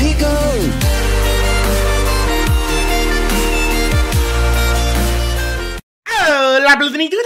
let go. Hola plenitud,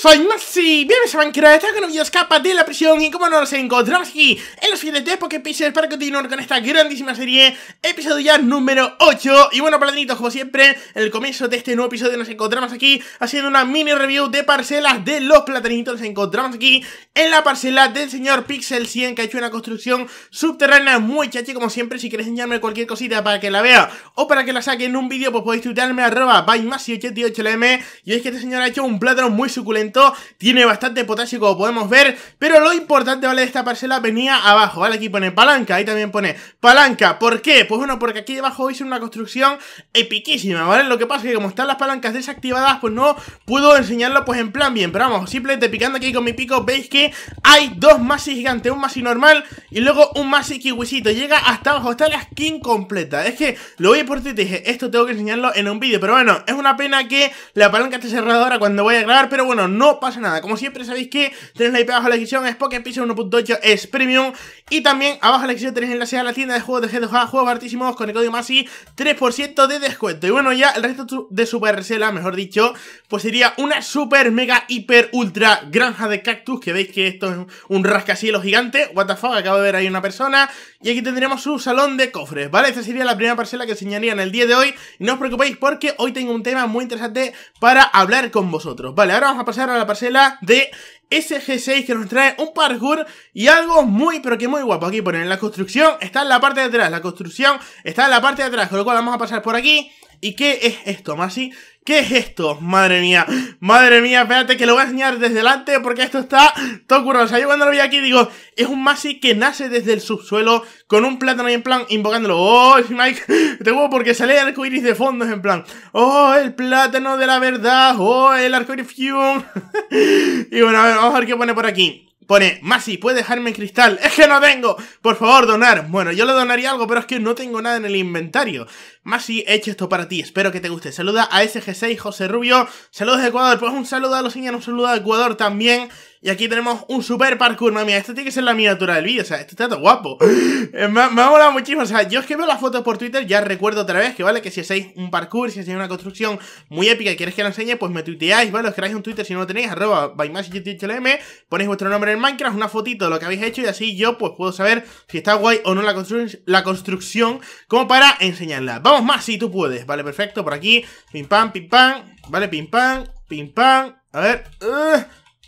soy Maxi, bienvenidos a Minecraft. estamos con video escapa de la prisión y como no nos encontramos aquí en los siguientes de porque para continuar con esta grandísima serie, episodio ya número 8 y bueno, platinitos, como siempre, en el comienzo de este nuevo episodio nos encontramos aquí haciendo una mini review de parcelas de los platinitos, nos encontramos aquí en la parcela del señor Pixel 100 que ha hecho una construcción subterránea muy chachi como siempre, si queréis enseñarme cualquier cosita para que la vea o para que la saque en un vídeo, pues podéis tuitearme arroba by 88 lm y es que este señor ha hecho un plátano muy suculento, tiene bastante potasio como podemos ver, pero lo importante, ¿vale? De esta parcela venía abajo, ¿vale? Aquí pone palanca, ahí también pone palanca, ¿por qué? Pues bueno, porque aquí debajo hice una construcción epiquísima, ¿vale? Lo que pasa es que como están las palancas desactivadas, pues no puedo enseñarlo pues en plan bien, pero vamos, simplemente picando aquí con mi pico, veis que hay dos masi gigantes, un masi normal y luego un masi kiwisito, llega hasta abajo, está la skin completa, es que lo voy por ti y dije, esto tengo que enseñarlo en un vídeo, pero bueno, es una pena que la palanca esté cerrada ahora cuando voy a grabar, pero bueno, no pasa nada. Como siempre sabéis que tenéis la IP abajo en la descripción, es Pocket 1.8, es Premium. Y también abajo en la descripción tenéis enlace a la tienda de juegos de g 2 a juegos artísimos con el código MASI, 3% de descuento. Y bueno, ya el resto de parcela, mejor dicho, pues sería una super, mega, hiper, ultra granja de cactus, que veis que esto es un rascacielos gigante, what the fuck, acabo de ver ahí una persona. Y aquí tendremos su salón de cofres, ¿vale? Esta sería la primera parcela que enseñaría en el día de hoy. no os preocupéis porque hoy tengo un tema muy interesante para hablar con vosotros. Vale, ahora vamos a pasar a la parcela de SG6 que nos trae un parkour y algo muy pero que muy guapo. Aquí ponen la construcción, está en la parte de atrás, la construcción está en la parte de atrás, con lo cual vamos a pasar por aquí ¿Y qué es esto, Masi? ¿Qué es esto? Madre mía, madre mía, espérate que lo voy a enseñar desde delante porque esto está todo curioso. yo cuando lo vi aquí digo, es un Masi que nace desde el subsuelo con un plátano y en plan invocándolo. Oh, Mike, te porque sale el arco iris de fondo en plan. Oh, el plátano de la verdad. Oh, el iris fume. y bueno, a ver, vamos a ver qué pone por aquí. Pone, Masi, ¿puedes dejarme cristal? ¡Es que no vengo! Por favor, donar. Bueno, yo le donaría algo, pero es que no tengo nada en el inventario. Masi, he hecho esto para ti. Espero que te guste. Saluda a SG6 José Rubio. Saludos de Ecuador. Pues un saludo a los señores un saludo a Ecuador también. Y aquí tenemos un super parkour, mami. Esto tiene que ser la miniatura del vídeo, o sea, esto está todo guapo. Eh, me, ha molado muchísimo. O sea, yo es que veo las fotos por Twitter, ya recuerdo otra vez que, ¿vale? Que si hacéis un parkour, si hacéis una construcción muy épica y queréis que la enseñe, pues me tuiteáis, ¿vale? Os queráis un Twitter si no lo tenéis, arroba ponéis vuestro nombre en Minecraft, una fotito de lo que habéis hecho y así yo, pues puedo saber si está guay o no la, constru la construcción, como para enseñarla. Vamos más si tú puedes, ¿vale? Perfecto, por aquí, pim pam, pim pam, ¿vale? Pim pam, pim pam, a ver,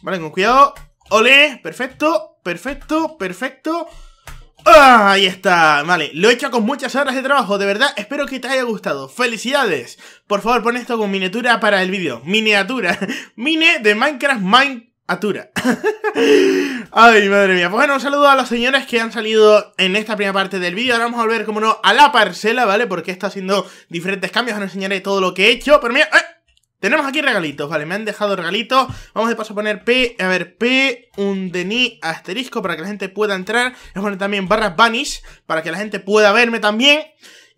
Vale, con cuidado. ¡Ole! Perfecto, perfecto, perfecto. Ah, ahí está, vale, lo he hecho con muchas horas de trabajo, de verdad, espero que te haya gustado, ¡felicidades! Por favor, pon esto con miniatura para el vídeo, miniatura, mine de Minecraft miniatura Ay, madre mía, pues bueno, un saludo a las señoras que han salido en esta primera parte del vídeo, ahora vamos a volver, como no, a la parcela, ¿vale? Porque está haciendo diferentes cambios, ahora enseñaré todo lo que he hecho, pero mira... ¡eh! Tenemos aquí regalitos, vale, me han dejado regalitos Vamos de paso a poner P, a ver, P, un deni, asterisco para que la gente pueda entrar Voy a poner también barras vanish para que la gente pueda verme también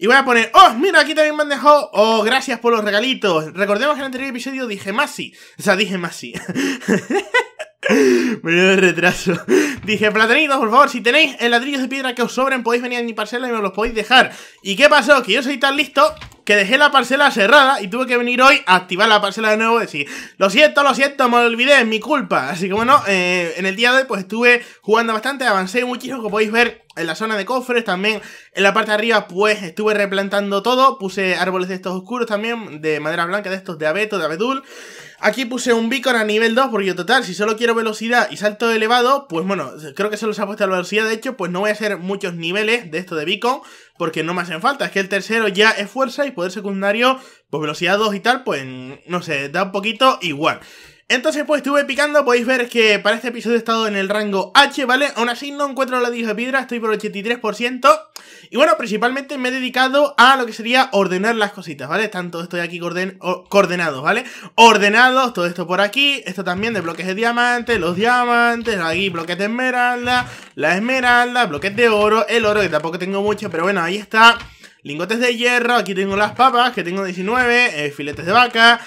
y voy a poner, oh, mira, aquí también me han dejado, oh, gracias por los regalitos. Recordemos que en el anterior episodio dije Masi. O sea, dije Masi. me dio el retraso. Dije, platanitos, por favor, si tenéis ladrillos de piedra que os sobren, podéis venir a mi parcela y me los podéis dejar. ¿Y qué pasó? Que yo soy tan listo que dejé la parcela cerrada y tuve que venir hoy a activar la parcela de nuevo y decir, lo siento, lo siento, me olvidé, es mi culpa. Así que bueno, eh, en el día de hoy pues estuve jugando bastante, avancé muchísimo, como podéis ver en la zona de cofres también. En la parte de arriba, pues estuve replantando todo. Puse árboles de estos oscuros también, de madera blanca, de estos de abeto, de abedul. Aquí puse un beacon a nivel 2, porque yo total, si solo quiero velocidad y salto elevado, pues bueno, creo que solo se ha puesto a la velocidad. De hecho, pues no voy a hacer muchos niveles de esto de beacon, porque no me hacen falta. Es que el tercero ya es fuerza y poder secundario, pues velocidad 2 y tal, pues no sé, da un poquito igual. Entonces pues estuve picando, podéis ver que para este episodio he estado en el rango H, ¿vale? Aún así no encuentro ladrillos de piedra, estoy por el 83% Y bueno, principalmente me he dedicado a lo que sería ordenar las cositas, ¿vale? Tanto estoy aquí coordenados, ¿vale? Ordenados, todo esto por aquí, esto también de bloques de diamantes, los diamantes, aquí bloques de esmeralda, la esmeralda, bloques de oro, el oro que tampoco tengo mucho, pero bueno, ahí está Lingotes de hierro, aquí tengo las papas, que tengo 19, eh, filetes de vaca,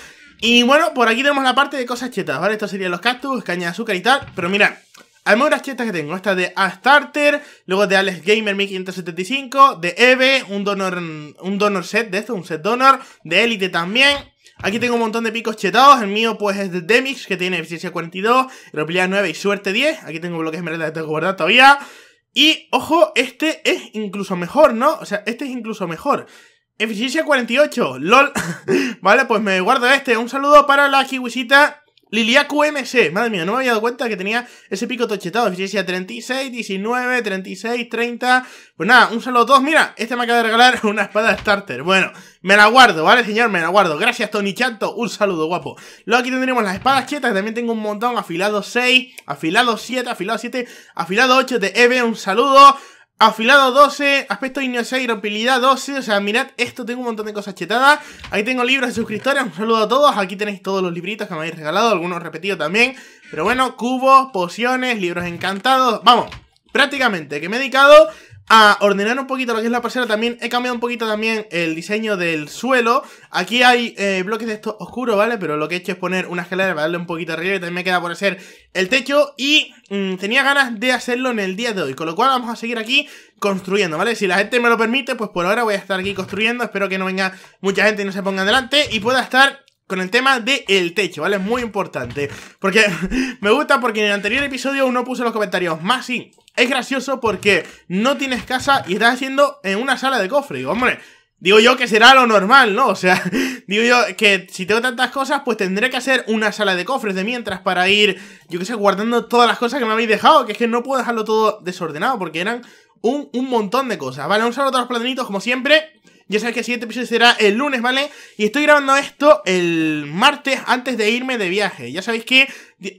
y bueno, por aquí tenemos la parte de cosas chetas, ¿vale? Estos serían los cactus, caña de azúcar y tal. Pero mira, las chetas que tengo, esta de A Starter, luego de Alex Gamer 1575, de Eve, un donor, un donor set de esto, un set donor, de Elite también. Aquí tengo un montón de picos chetados, el mío pues es de Demix, que tiene eficiencia 42, Europea 9 y suerte 10. Aquí tengo bloques merda que tengo guardado todavía. Y, ojo, este es incluso mejor, ¿no? O sea, este es incluso mejor. Eficiencia 48, lol. vale, pues me guardo este. Un saludo para la kiwisita Liliaku MC, Madre mía, no me había dado cuenta que tenía ese pico tochetado. Eficiencia 36, 19, 36, 30. Pues nada, un saludo a todos. Mira, este me acaba de regalar una espada starter. Bueno, me la guardo, ¿vale, señor? Me la guardo. Gracias, Tony Chanto. Un saludo, guapo. Luego aquí tendremos las espadas chetas. también tengo un montón. Afilado 6, afilado 7, afilado 7, afilado 8 de Eve. Un saludo. Afilado 12, aspecto de pilidad 12, o sea, mirad, esto tengo un montón de cosas chetadas. Ahí tengo libros de suscriptores, un saludo a todos. Aquí tenéis todos los libritos que me habéis regalado, algunos repetidos también. Pero bueno, cubos, pociones, libros encantados. Vamos, prácticamente que me he dedicado a ordenar un poquito lo que es la parcela, También he cambiado un poquito también el diseño del suelo. Aquí hay eh, bloques de estos oscuros, ¿vale? Pero lo que he hecho es poner una escalera para darle un poquito arriba y también me queda por hacer el techo. Y mm, tenía ganas de hacerlo en el día de hoy, con lo cual vamos a seguir aquí construyendo, ¿vale? Si la gente me lo permite, pues por ahora voy a estar aquí construyendo. Espero que no venga mucha gente y no se ponga delante y pueda estar con el tema de el techo, ¿vale? Es muy importante. Porque me gusta porque en el anterior episodio uno puso los comentarios, más sí, es gracioso porque no tienes casa y estás haciendo en una sala de cofre. Digo, hombre, digo yo que será lo normal, ¿no? O sea, digo yo que si tengo tantas cosas, pues tendré que hacer una sala de cofres de mientras para ir, yo que sé, guardando todas las cosas que me habéis dejado. Que es que no puedo dejarlo todo desordenado porque eran un, montón de cosas, ¿vale? Un saludo a todos los platinitos como siempre. Ya sabéis que el siguiente episodio será el lunes, ¿vale? Y estoy grabando esto el martes antes de irme de viaje. Ya sabéis que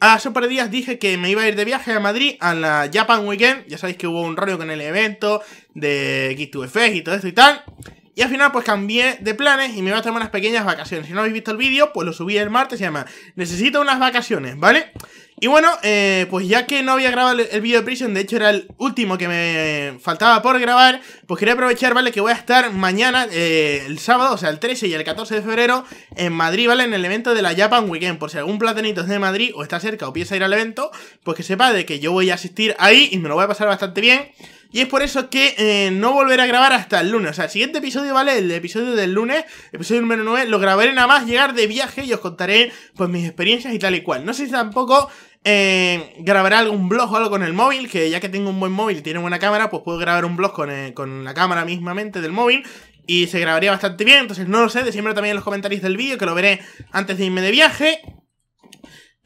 hace un par de días dije que me iba a ir de viaje a Madrid a la Japan Weekend. Ya sabéis que hubo un rollo con el evento de Geek2FX y todo esto y tal. Y al final pues cambié de planes y me voy a tomar unas pequeñas vacaciones. Si no habéis visto el vídeo, pues lo subí el martes se llama Necesito unas vacaciones, ¿vale? Y bueno, eh, pues ya que no había grabado el, vídeo de Prison, de hecho era el último que me faltaba por grabar, pues quería aprovechar, ¿vale? Que voy a estar mañana, eh, el sábado, o sea, el 13 y el 14 de febrero, en Madrid, ¿vale? En el evento de la Japan Weekend. Por si algún platanito es de Madrid o está cerca o piensa ir al evento, pues que sepa de que yo voy a asistir ahí y me lo voy a pasar bastante bien. Y es por eso que eh, no volveré a grabar hasta el lunes. O sea, el siguiente episodio, ¿vale? El episodio del lunes, episodio número 9, lo grabaré nada más llegar de viaje y os contaré pues mis experiencias y tal y cual. No sé si tampoco eh, grabaré algún blog o algo con el móvil, que ya que tengo un buen móvil y tiene buena cámara, pues puedo grabar un blog eh, con, la cámara mismamente del móvil y se grabaría bastante bien, entonces no lo sé, decídmelo también en los comentarios del vídeo, que lo veré antes de irme de viaje.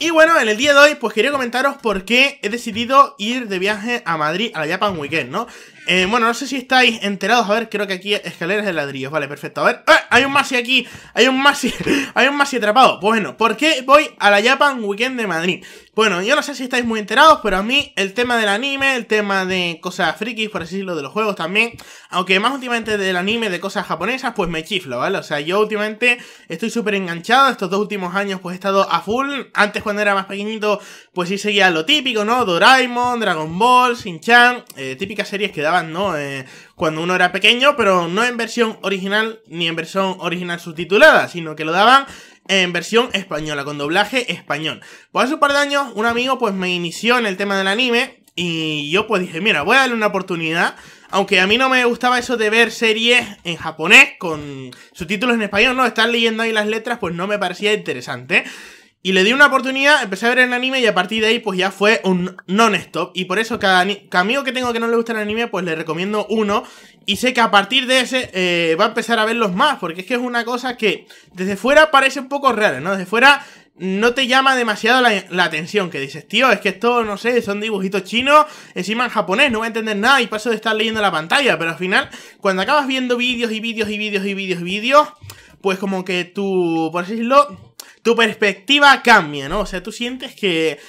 Y bueno, en el día de hoy, pues quería comentaros por qué he decidido ir de viaje a Madrid a la Japan Weekend, ¿no? Eh, bueno, no sé si estáis enterados. A ver, creo que aquí escaleras de ladrillos. Vale, perfecto. A ver, ¡eh! hay un Masi aquí. Hay un Masi. hay un Masi atrapado. Bueno, ¿por qué voy a la Japan Weekend de Madrid? Bueno, yo no sé si estáis muy enterados, pero a mí el tema del anime, el tema de cosas frikis, por así decirlo, de los juegos también, aunque más últimamente del anime, de cosas japonesas, pues me chiflo, ¿vale? O sea, yo últimamente estoy súper enganchado, estos dos últimos años pues he estado a full, antes cuando era más pequeñito, pues sí seguía lo típico, ¿no? Doraemon, Dragon Ball, Shin-Chan, eh, típicas series que daban eh, cuando uno era pequeño, pero no en versión original ni en versión original subtitulada, sino que lo daban en versión española, con doblaje español. Pues hace un par de años un amigo pues me inició en el tema del anime y yo pues dije, mira, voy a darle una oportunidad. Aunque a mí no me gustaba eso de ver series en japonés con subtítulos en español, no, estar leyendo ahí las letras pues no me parecía interesante. Y le di una oportunidad, empecé a ver el anime y a partir de ahí pues ya fue un non-stop. Y por eso cada, amigo que tengo que no le gusta el anime pues le recomiendo uno. Y sé que a partir de ese eh, va a empezar a verlos más, porque es que es una cosa que desde fuera parece un poco real, ¿no? Desde fuera no te llama demasiado la, atención, que dices, tío, es que esto, no sé, son dibujitos chinos, encima en japonés, no voy a entender nada y paso de estar leyendo la pantalla, pero al final, cuando acabas viendo vídeos y vídeos y vídeos y vídeos y vídeos, pues como que tú, por así decirlo, tu perspectiva cambia, ¿no? O sea, tú sientes que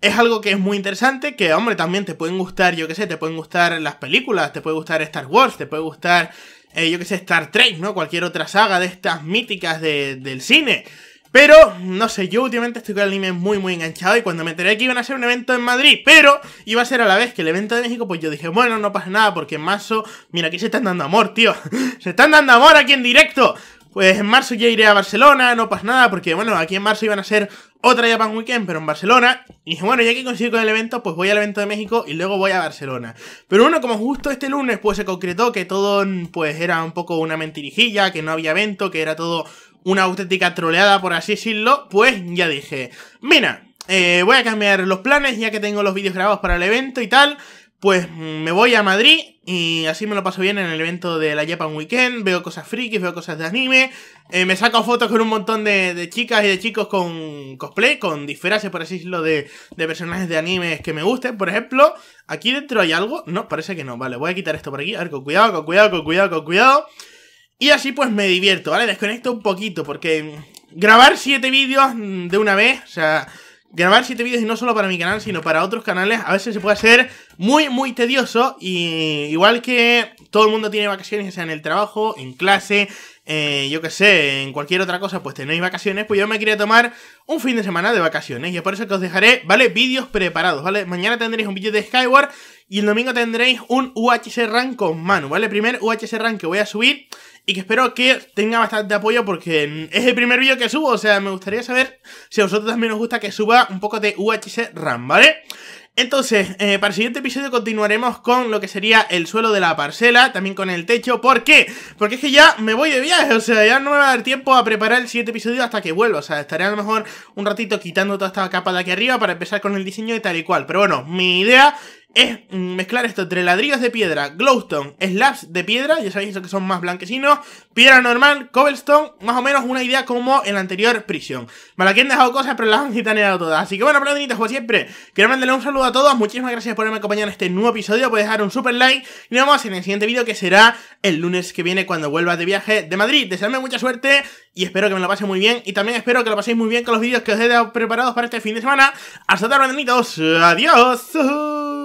es algo que es muy interesante, que, hombre, también te pueden gustar, yo qué sé, te pueden gustar las películas, te puede gustar Star Wars, te puede gustar, eh, yo qué sé, Star Trek, ¿no? Cualquier otra saga de estas míticas del cine. Pero, no sé, yo últimamente estoy con el anime muy, muy enganchado y cuando me enteré que iban a hacer un evento en Madrid, pero iba a ser a la vez que el evento de México, pues yo dije, bueno, no pasa nada porque en marzo, mira, aquí se están dando amor, tío. se están dando amor aquí en directo pues en marzo ya iré a Barcelona, no pasa nada, porque bueno, aquí en marzo iban a ser otra Japan Weekend, pero en Barcelona. Y dije, bueno, ya que consigo con el evento, pues voy al evento de México y luego voy a Barcelona. Pero bueno, como justo este lunes, pues se concretó que todo, pues era un poco una mentirijilla, que no había evento, que era todo una auténtica troleada, por así decirlo, pues ya dije, mira, eh, voy a cambiar los planes ya que tengo los vídeos grabados para el evento y tal pues mm, me voy a Madrid y así me lo paso bien en el evento de la Japan Weekend. Veo cosas frikis, veo cosas de anime. Eh, me saco fotos con un montón de, chicas y de chicos con cosplay, con disfraces, por así decirlo, de, de personajes de animes que me gusten. Por ejemplo, aquí dentro hay algo. No, parece que no. Vale, voy a quitar esto por aquí. A ver, con cuidado, con cuidado, con cuidado, con cuidado. Y así pues me divierto, ¿vale? Desconecto un poquito porque mm, grabar siete vídeos mm, de una vez, o sea grabar 7 vídeos y no solo para mi canal, sino para otros canales, a veces se puede hacer muy, muy tedioso. Y igual que todo el mundo tiene vacaciones, ya sea en el trabajo, en clase, eh, yo que sé, en cualquier otra cosa, pues tenéis vacaciones, pues yo me quería tomar un fin de semana de vacaciones. Y es por eso que os dejaré, ¿vale? Vídeos preparados, ¿vale? Mañana tendréis un vídeo de Skyward y el domingo tendréis un UHC Rank con Manu, ¿vale? primer UHC Rank que voy a subir y que espero que tenga bastante apoyo porque es el primer vídeo que subo, o sea, me gustaría saber si a vosotros también os gusta que suba un poco de UHC RAM, ¿vale? Entonces, eh, para el siguiente episodio continuaremos con lo que sería el suelo de la parcela, también con el techo. ¿Por qué? Porque es que ya me voy de viaje, o sea, ya no me va a dar tiempo a preparar el siguiente episodio hasta que vuelva. O sea, estaré a lo mejor un ratito quitando toda esta capa de aquí arriba para empezar con el diseño y tal y cual. Pero bueno, mi idea es mezclar esto entre ladrillos de piedra, glowstone, slabs de piedra, ya sabéis que son más blanquecinos, piedra normal, cobblestone, más o menos una idea como en la anterior prisión. Vale, aquí han dejado cosas, pero las han citaneado todas. Así que bueno, planetitas, como siempre, quiero mandarle un saludo a todos, muchísimas gracias por haberme acompañado en este nuevo episodio, puedes dejar un super like y nos vemos en el siguiente vídeo que será el lunes que viene cuando vuelva de viaje de Madrid. Deseadme mucha suerte y espero que me lo pase muy bien y también espero que lo paséis muy bien con los vídeos que os he dado preparados para este fin de semana. Hasta tarde, planetitos, adiós.